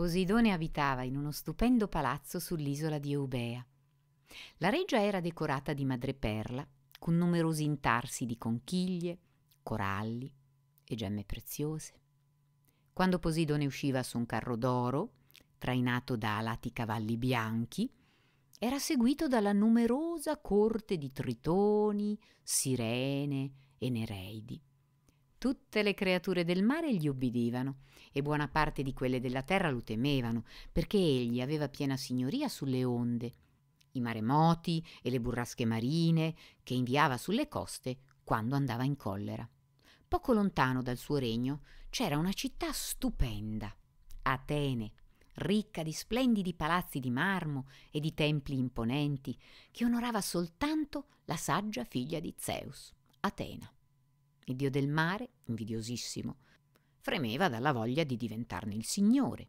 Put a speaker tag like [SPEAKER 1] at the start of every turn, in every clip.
[SPEAKER 1] Poseidone abitava in uno stupendo palazzo sull'isola di Eubea. La reggia era decorata di madreperla, con numerosi intarsi di conchiglie, coralli e gemme preziose. Quando Poseidone usciva su un carro d'oro, trainato da alati cavalli bianchi, era seguito dalla numerosa corte di tritoni, sirene e nereidi. Tutte le creature del mare gli ubbidivano e buona parte di quelle della terra lo temevano, perché egli aveva piena signoria sulle onde, i maremoti e le burrasche marine che inviava sulle coste quando andava in collera. Poco lontano dal suo regno c'era una città stupenda, Atene, ricca di splendidi palazzi di marmo e di templi imponenti, che onorava soltanto la saggia figlia di Zeus, Atena il dio del mare, invidiosissimo, fremeva dalla voglia di diventarne il signore.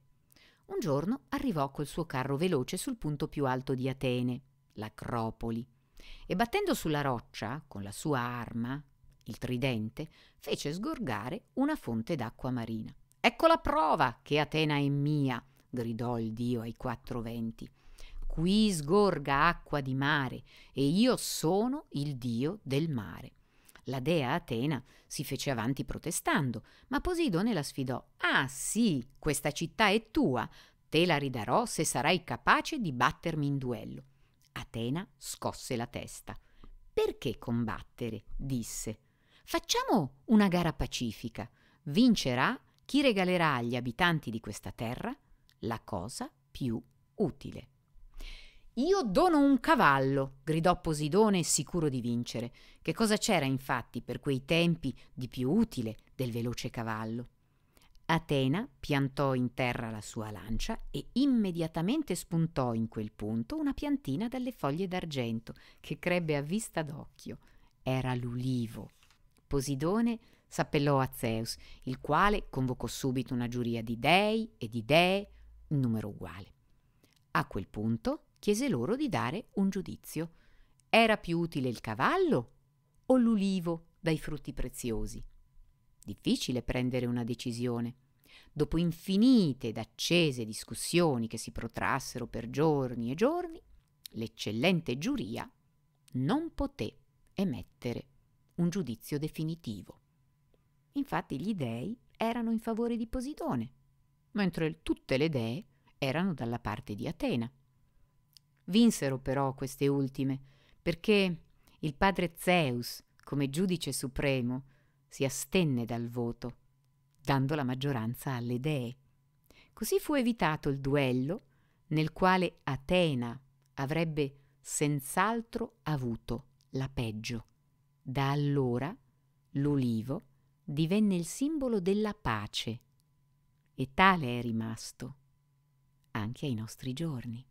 [SPEAKER 1] Un giorno arrivò col suo carro veloce sul punto più alto di Atene, l'Acropoli, e battendo sulla roccia con la sua arma, il tridente, fece sgorgare una fonte d'acqua marina. Ecco la prova che Atena è mia, gridò il dio ai quattro venti. Qui sgorga acqua di mare e io sono il dio del mare. La dea Atena si fece avanti protestando, ma Posidone la sfidò. Ah sì, questa città è tua, te la ridarò se sarai capace di battermi in duello. Atena scosse la testa. Perché combattere? disse. Facciamo una gara pacifica. Vincerà chi regalerà agli abitanti di questa terra la cosa più utile. Io dono un cavallo, gridò Posidone sicuro di vincere. Che cosa c'era infatti per quei tempi di più utile del veloce cavallo? Atena piantò in terra la sua lancia e immediatamente spuntò in quel punto una piantina dalle foglie d'argento che crebbe a vista d'occhio. Era l'ulivo. Posidone s'appellò a Zeus, il quale convocò subito una giuria di dei e di dee in numero uguale. A quel punto chiese loro di dare un giudizio. Era più utile il cavallo o l'ulivo dai frutti preziosi? Difficile prendere una decisione. Dopo infinite ed accese discussioni che si protrassero per giorni e giorni, l'eccellente giuria non poté emettere un giudizio definitivo. Infatti gli dei erano in favore di Posidone, mentre tutte le dee erano dalla parte di Atena. Vinsero però queste ultime, perché il padre Zeus, come giudice supremo, si astenne dal voto, dando la maggioranza alle dee. Così fu evitato il duello nel quale Atena avrebbe senz'altro avuto la peggio. Da allora l'ulivo divenne il simbolo della pace e tale è rimasto anche ai nostri giorni.